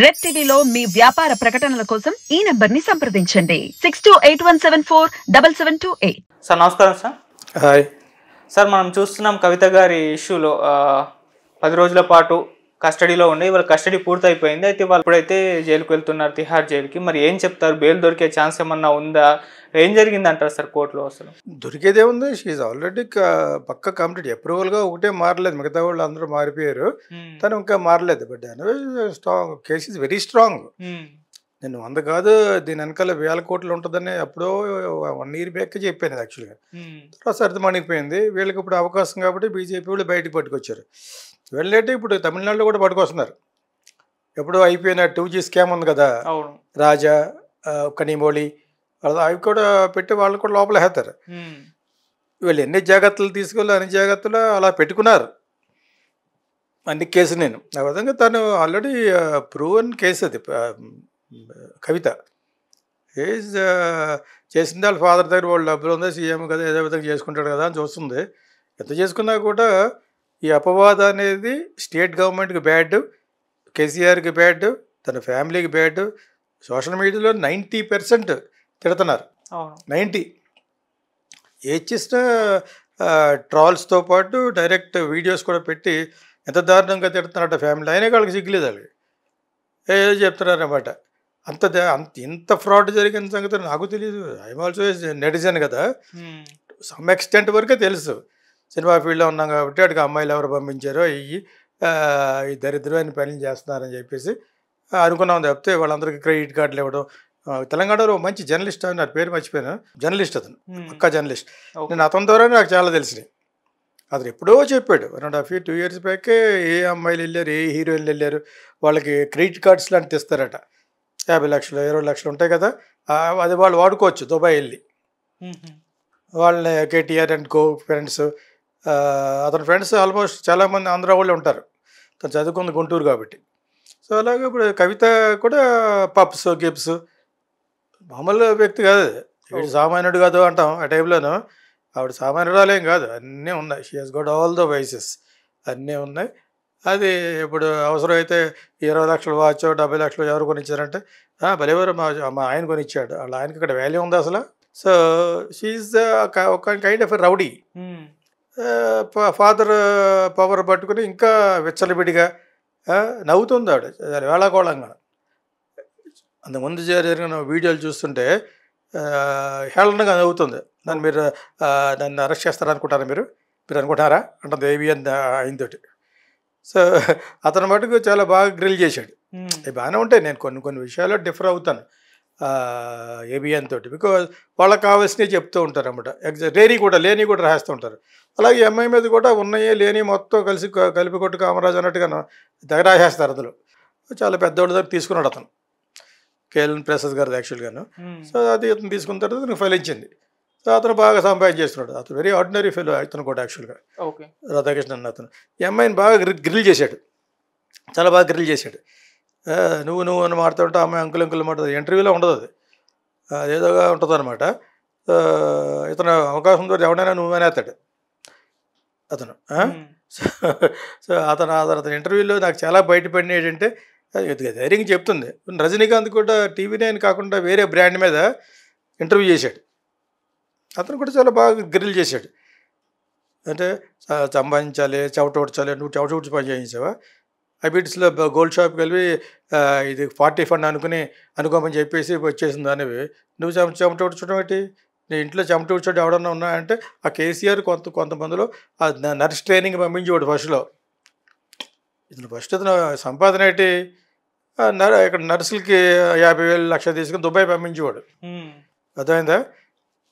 Red టీవీలో మీ వ్యాపార ప్రకటనల కోసం ఈ నెంబర్ ని సంప్రదించండి six two eight one seven four double seven two eight sir నమస్కారం సార్ హాయ్ సార్ మనం చూస్తున్నాం కవిత గారి ఇష్యూలో పది రోజుల పాటు కస్టడీలో ఉండి వాళ్ళ కస్టడీ పూర్తయిపోయింది అయితే వాళ్ళు ఇప్పుడైతే జైలుకు వెళ్తున్నారు తిహార్ జైలుకి మరి ఏం చెప్తారు బెయిల్ దొరికే ఛాన్స్ ఏమన్నా ఉందా ఏం జరిగింది అంటారు సార్ కోర్టులో అసలు దొరికేదే ఉంది షీఈ్ ఆల్రెడీ పక్క కంప్లీట్ అప్రూవల్ గా ఒకటే మారలేదు మిగతా వాళ్ళు అందరూ మారిపోయారు hmm. తను ఇంకా మారలేదు but strong case is very strong నేను వంద కాదు దీని వెనకాల వేల కోట్లు ఉంటుందని అప్పుడో వన్ ఇయర్ బ్యాక్ చెప్పాను యాక్చువల్గా hmm. తర్వాత అనిపోయింది వీళ్ళకి ఇప్పుడు అవకాశం కాబట్టి బీజేపీ వాళ్ళు బయటకు పట్టుకొచ్చారు వెళ్ళేటప్పుడు ఇప్పుడు తమిళనాడులో కూడా పట్టుకొస్తున్నారు ఎప్పుడో అయిపోయిన టూ జీ స్కామ్ ఉంది కదా రాజా కనీమోళి అలా అవి కూడా పెట్టి వాళ్ళు కూడా లోపల వేస్తారు వీళ్ళు ఎన్ని జాగ్రత్తలు తీసుకోవాలి అన్ని జాగ్రత్తలు అలా పెట్టుకున్నారు అన్ని కేసు నేను ఆ విధంగా తను ఆల్రెడీ ప్రూవన్ కేసు అది కవిత ఏజ్ చేసింది వాళ్ళ ఫాదర్ దగ్గర వాళ్ళు డబ్బులు ఉందా సీఎం కదా ఏదో విధంగా చేసుకుంటాడు కదా అని చూస్తుంది ఎంత చేసుకున్నా కూడా ఈ అపవాదం అనేది స్టేట్ గవర్నమెంట్కి బ్యాడ్ కేసీఆర్కి బ్యాడ్ తన ఫ్యామిలీకి బ్యాడ్ సోషల్ మీడియాలో నైంటీ పర్సెంట్ తిడుతున్నారు నైంటీ ఏ చేసిన ట్రాల్స్తో పాటు డైరెక్ట్ వీడియోస్ కూడా పెట్టి ఎంత దారుణంగా తిడుతున్నారట ఫ్యామిలీ అయినా వాళ్ళకి సిగ్గులేదు వాళ్ళకి ఏదో చెప్తున్నారనమాట అంత అంత ఇంత ఫ్రాడ్ జరిగిన సంగతి నాకు తెలియదు ఐఎమ్ ఆల్సో నెటిజన్ కదా సమ్ ఎక్స్టెంట్ వరకే తెలుసు సినిమా ఫీల్డ్లో ఉన్నాం కాబట్టి అటుకు అమ్మాయిలు ఎవరు పంపించారో ఈ దరిద్రమైన పనులు చేస్తున్నారని చెప్పేసి అనుకున్నాం తప్పితే వాళ్ళందరికీ క్రెడిట్ కార్డులు ఇవ్వడం తెలంగాణలో మంచి జర్నలిస్ట్ అని నా పేరు మర్చిపోయాను జర్నలిస్ట్ అతను పక్క జర్నలిస్ట్ నేను అతని ద్వారా నాకు చాలా తెలిసినాయి అతను ఎప్పుడో చెప్పాడు one and half year two years బ్యాకే ఏ అమ్మాయిలు వెళ్ళారు ఏ హీరోయిన్లు వెళ్ళారు వాళ్ళకి క్రెడిట్ కార్డ్స్ లాంటివి ఇస్తారట యాభై లక్షలు ఇరవై లక్షలు ఉంటాయి కదా అది వాళ్ళు వాడుకోవచ్చు దుబాయ్ వెళ్ళి వాళ్ళని కేటీఆర్ అండ్ కో ఫ్రెండ్స్ అతని ఫ్రెండ్స్ ఆల్మోస్ట్ చాలామంది ఆంధ్ర వాళ్ళు ఉంటారు తను చదువుకుంది గుంటూరు కాబట్టి సో అలాగే ఇప్పుడు కవిత కూడా పప్స్ గిప్స్ మామూలు వ్యక్తి కాదు వీడు సామాన్యుడు కాదు అంటాం ఆ టైంలోనూ ఆవిడ సామాన్యురాలేం కాదు అన్నీ ఉన్నాయి she has got all the vices అన్నీ ఉన్నాయి అది ఇప్పుడు అవసరమైతే ఇరవై లక్షలు వాచ్ డెబ్బై లక్షలు ఎవరు కొనిచ్చారంటే భలేవారు మా మా ఆయన కొనిచ్చాడు వాళ్ళ ఆయనకి ఇక్కడ వాల్యూ ఉంది అసలు సో షీఈస్ ఒక kind of rowdy father power పట్టుకుని ఇంకా విచ్చలబిడిగా నవ్వుతుంది ఆవిడ వేళాకోళంగా అంతకుముందు జరిగిన వీడియోలు చూస్తుంటే హేళనగా అవుతుంది దాన్ని మీరు దాన్ని అరెస్ట్ చేస్తారనుకుంటారా మీరు మీరు అనుకుంటారా అంటే దేవి అని ఆయనతోటి సో అతను మటుకు చాలా బాగా గ్రిల్ చేశాడు అది బాగానే ఉంటాయి నేను కొన్ని కొన్ని విషయాల్లో డిఫర్ అవుతాను ఏబిఎన్ తోటి బికాజ్ వాళ్ళకి కావాల్సినవి చెప్తూ ఉంటారు అనమాట ఎగ్జాక్ట్ లేని కూడా లేని కూడా రాస్తూ ఉంటారు అలాగే ఎంఐ మీద కూడా ఉన్నాయే లేని మొత్తం కలిసి కలిపి కొట్టు కామరాజు అన్నట్టుగా దగ్గర రాసేస్తారు అందులో చాలా పెద్దవాళ్ళు దగ్గర తీసుకున్నాడు అతను కేఎల్ఎన్ ప్రసాద్ గారిది యాక్చువల్గాను hmm. సో అది అతను తీసుకున్న తర్వాత నాకు ఫలించింది సో అతను బాగా సంపాదన చేస్తున్నాడు అతను వెరీ ఆర్డినరీ ఫెలో అతను కూడా యాక్చువల్గా రాధాకృష్ణ అన్న అతను ఈ అమ్మాయిని బాగా గ్రిల్ చేశాడు చాలా బాగా గ్రిల్ చేశాడు నువ్వు నువ్వు అని మాట్లాడుతుంటే అమ్మాయి అంకుల్ అంకుల్ మాట్లాడదు ఇంటర్వ్యూలో ఉండదు అది అదేదోగా ఉంటుంది అనమాట ఇతను అవకాశం దొరికి ఎవడైనా నువ్వేనే అతడు అతను hmm. సో అతను అతను అతను ఇంటర్వ్యూలో నాకు చాలా బయటపడినాయి ఏంటంటే ధైర్యంగా చెప్తుంది రజనీకాంత్ కూడా టీవీ నైన్ కాకుండా వేరే బ్రాండ్ మీద ఇంటర్వ్యూ చేశాడు అతను కూడా చాలా బాగా గ్రిల్ చేశాడు అంటే సంపాదించాలి ఉడచాలి నువ్వు ఉడిచి పని చేయించావా ఐబిట్స్లో గోల్డ్ షాప్కి వెళ్ళి ఇది పార్టీ ఫండ్ అనుకుని అనుకోమని చెప్పేసి వచ్చేసింది అనేవి నువ్వు చెమటోడ్చడం ఏంటి నీ ఇంట్లో చెమటోడ్చడం ఎవడన్నా ఉన్నా అంటే ఆ కేసీఆర్ కొంత కొంతమందిలో నర్స్ ట్రైనింగ్ పంపించేవాడు ఫస్ట్లో ఇతను ఫస్ట్ ఇతను సంపాదన ఏంటి ఇక్కడ నర్సులకి యాభై వేలు లక్ష తీసుకుని దుబాయ్ పంపించేవాడు అర్థమైందా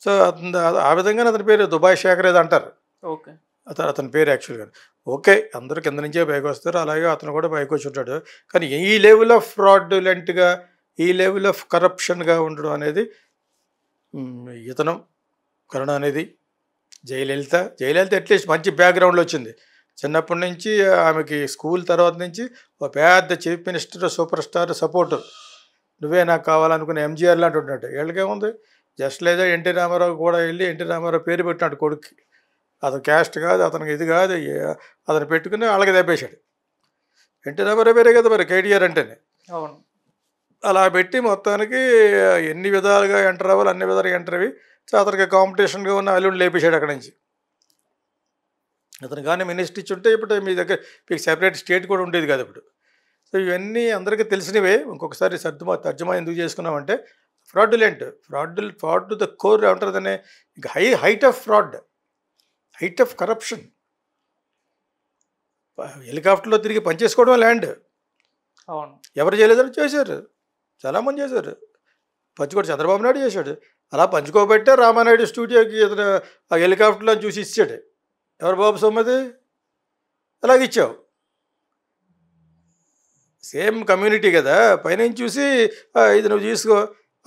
సో అతను ఆ విధంగానే అతని పేరు దుబాయ్ శేఖర్ ఏదో అంటారు ఓకే అతను అతని పేరు యాక్చువల్గా ఓకే అందరూ కింద నుంచే పైకి వస్తారు అలాగే అతను కూడా పైకి వచ్చి ఉంటాడు కానీ ఈ లెవెల్ ఆఫ్ ఫ్రాడ్లెంట్గా ఈ లెవెల్ ఆఫ్ కరప్షన్గా ఉండడం అనేది ఇతనం కరుణ అనేది జయలలిత జయలలిత అట్లీస్ట్ మంచి బ్యాక్గ్రౌండ్లో వచ్చింది చిన్నప్పటి నుంచి ఆమెకి స్కూల్ తర్వాత నుంచి ఒక పెద్ద chief minister super star supporter నువ్వే నాకు కావాలనుకున్న ఎంజీఆర్ లాంటి ఉంటున్నాడు వీళ్ళకేముంది జస్ట్ లేదా ఎన్టీ రామారావు కూడా వెళ్ళి ఎన్టీ రామారావు పేరు పెట్టినాడు కొడుక్కి అతను క్యాస్ట్ కాదు అతనికి ఇది కాదు అతను పెట్టుకుని వాళ్ళకి దెబ్బేశాడు ఎన్టీ రామారావు పేరే కదా మరి కేటీఆర్ అంటేనే అవును అలా పెట్టి మొత్తానికి ఎన్ని విధాలుగా ఎంటర్ అవ్వాలి అన్ని విధాలుగా ఎంటర్ అవి సో అతనికి కాంపిటీషన్గా ఉన్న అల్లుడు లేపేశాడు అక్కడి నుంచి అతను కానీ మినిస్ట్రీ ఇచ్చి ఉంటే ఇప్పుడు మీ దగ్గర మీకు సెపరేట్ స్టేట్ కూడా ఉండేది కాదు ఇప్పుడు సో ఇవన్నీ అందరికీ తెలిసినవే ఇంకొకసారి సర్దుమా తర్జుమా ఎందుకు చేసుకున్నామంటే fraudulent fraud fraud the core ఉంటుందనే high height of fraud height of corruption హెలికాప్టర్లో తిరిగి పనిచేసుకోవడం ల్యాండ్ అవును ఎవరు చేయలేదని చేశారు చాలామంది చేశారు పంచుకోడు చంద్రబాబు నాయుడు చేశాడు అలా పంచుకోబెట్టే రామానాయుడు స్టూడియోకి ఇతను ఆ హెలికాప్టర్లో చూసి ఇచ్చాడు ఎవరు బాబు సొమ్మది ఇచ్చావు సేమ్ కమ్యూనిటీ కదా పైనుంచి చూసి ఇది నువ్వు తీసుకో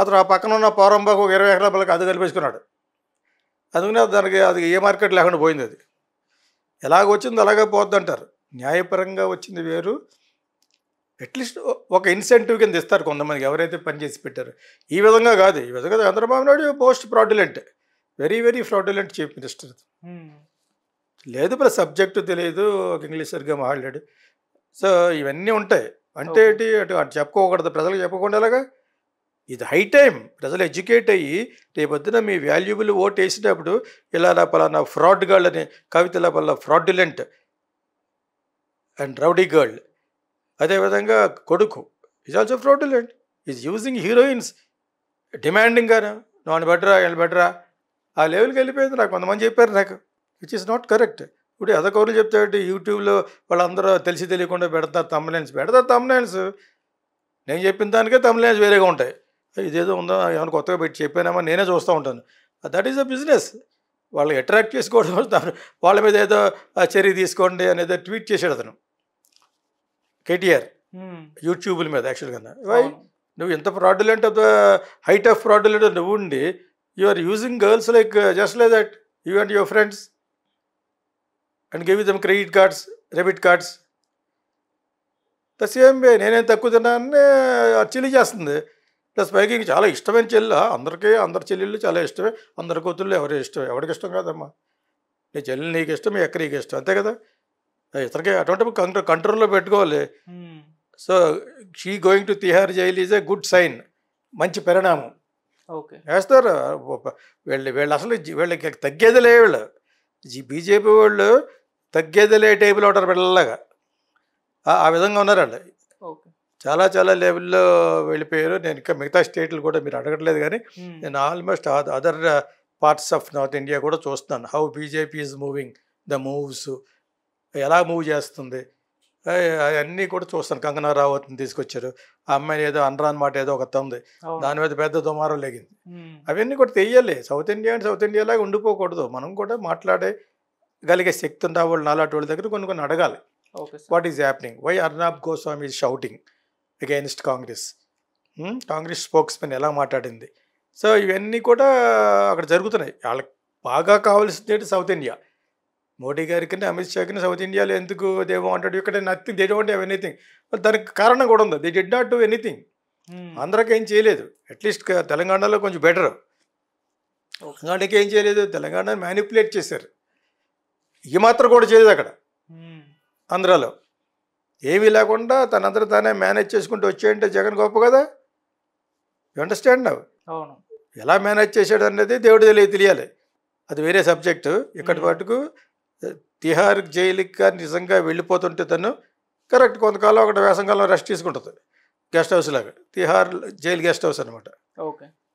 అతను ఆ పక్కన ఉన్న పౌరంబాకు ఒక ఇరవై ఎకరాల పిల్లకి అది కలిపేసుకున్నాడు అందుకనే దానికి అది ఏ మార్కెట్ లేకుండా పోయింది అది ఎలాగ వచ్చిందో అలాగే పోద్ది అంటారు న్యాయపరంగా వచ్చింది వేరు అట్లీస్ట్ ఒక ఇన్సెంటివ్ కింద ఇస్తారు కొంతమందికి ఎవరైతే పనిచేసి పెట్టారు ఈ విధంగా కాదు ఈ విధంగా Chandrababu Naidu post fraudulent very very fraudulent chief minister లేదు ఇప్పుడు సబ్జెక్టు తెలియదు ఒక ఇంగ్లీష్ సరిగ్గా మాట్లాడు సో ఇవన్నీ ఉంటాయి అంటే ఏంటి అటు అటు చెప్పుకోకూడదు ప్రజలకు చెప్పకుండా ఎలాగా ఇది హై టైం ప్రజలు ఎడ్యుకేట్ అయ్యి రేపొద్దున మీ వాల్యుబుల్ ఓట్ వేసినప్పుడు ఇలా నా పలానా ఫ్రాడ్ గర్ల్ అని కవితల పల్ల ఫ్రాడ్యులెంట్ అండ్ రౌడీ గర్ల్ అదేవిధంగా కొడుకు is also fraudulent is using heroines డిమాండింగ్గా నాన్ బెటరా వీళ్ళు బెటరా ఆ లెవెల్కి వెళ్ళిపోయింది నాకు కొంతమంది చెప్పారు నాకు విచ్ ఈస్ నాట్ కరెక్ట్ ఇప్పుడు ఎదకౌరులు చెప్తాడు యూట్యూబ్లో వాళ్ళందరూ తెలిసి తెలియకుండా పెడతారు తమ్లైన్స్ పెడతారు తమ్లైన్స్ నేను చెప్పిన దానికే తమ్లైన్స్ వేరేగా ఉంటాయి ఇదేదో ఉందో ఏమైనా కొత్తగా పెట్టి చెప్పానేమో నేనే చూస్తూ ఉంటాను దట్ ఈస్ అ బిజినెస్ వాళ్ళు అట్రాక్ట్ చేసుకోవడం వాళ్ళ మీద ఏదో చర్య తీసుకోండి అనేది ట్వీట్ చేశాడు అతను కేటీఆర్ యూట్యూబ్ల hmm. మీద యాక్చువల్గా వై నువ్వు ఎంత fraudulent of the height of fraudulent నువ్వు ఉండి you are using girls like just like that you and your friends and give them credit cards debit cards the same way నేనేం తక్కువ తిన్నానే చెల్లి చేస్తుంది ప్లస్ పైకి చాలా ఇష్టమైన చెల్లి అందరికీ అందరి చెల్లెళ్ళు చాలా ఇష్టమే అందరి కూతుళ్ళు ఎవరి ఇష్టం ఎవరికి ఇష్టం కాదమ్మా నీ చెల్లి నీకు ఇష్టం మీ ఎక్కడికి ఇష్టం అంతే కదా ఇతనికి అటువంటి కంట్రో కంట్రోల్లో పెట్టుకోవాలి so she going to Tihar jail is a good sign మంచి పరిణామం ఓకే వేస్తారు వీళ్ళు వీళ్ళు అసలు వీళ్ళకి తగ్గేది లే వీళ్ళు బీజేపీ వాళ్ళు తగ్గేదిలే టేబుల్ ఉంటారు పిల్లలాగా ఆ విధంగా ఉన్నారండి చాలా చాలా లెవెల్లో వెళ్ళిపోయారు నేను ఇంకా మిగతా స్టేట్లు కూడా మీరు అడగట్లేదు కానీ నేను almost other parts of north India కూడా చూస్తున్నాను how BJP is moving the moves ఎలా మూవ్ చేస్తుంది అవన్నీ కూడా చూస్తాను కంగనా రావత్ తీసుకొచ్చారు ఆ అమ్మాయిని ఏదో అనరాన్ మాట ఏదో ఒక ఉంది దాని మీద పెద్ద దుమారం లేగింది అవన్నీ కూడా తెలియాలి south India and south India లాగా ఉండిపోకూడదు మనం కూడా మాట్లాడే కలిగే శక్తి ఉన్న వాళ్ళు నాలాటి వాళ్ళ దగ్గర కొన్ని కొన్ని అడగాలి what is happening why Arnab Goswami is shouting against Congress Congress spokesmen ఎలా మాట్లాడింది సో ఇవన్నీ కూడా అక్కడ జరుగుతున్నాయి వాళ్ళకి బాగా కావాల్సింది సౌత్ ఇండియా మోడీ గారికి అమిత్ కింద సౌత్ ఇండియాలో ఎందుకు దేవ్ వాంటెడ్ ఇక్కడ nothing they don't have anything దానికి కారణం కూడా ఉంది they did not do anything ఆంధ్రాకి ఏం చేయలేదు అట్లీస్ట్ తెలంగాణలో కొంచెం బెటర్ తెలంగాణకి ఏం చేయలేదు తెలంగాణ మ్యానిపులేట్ చేశారు ఈ మాత్రం కూడా చేయదు అక్కడ ఆంధ్రాలో ఏమీ లేకుండా తనందరూ తానే మేనేజ్ చేసుకుంటూ వచ్చేయంటే జగన్ గొప్ప కదా యూ అండర్స్టాండ్ నవ్ అవును ఎలా మేనేజ్ చేశాడు అనేది దేవుడు తెలియదు తెలియాలి అది వేరే సబ్జెక్టు ఇక్కడి మటుకు తిహార్ జైలుకి నిజంగా వెళ్ళిపోతుంటే తను కరెక్ట్ కొంతకాలం ఒకటి వేసంకాలం రెస్ట్ తీసుకుంటుంది గెస్ట్ హౌస్ లాగా తిహార్ జైలు గెస్ట్ హౌస్ అనమాట ఓకే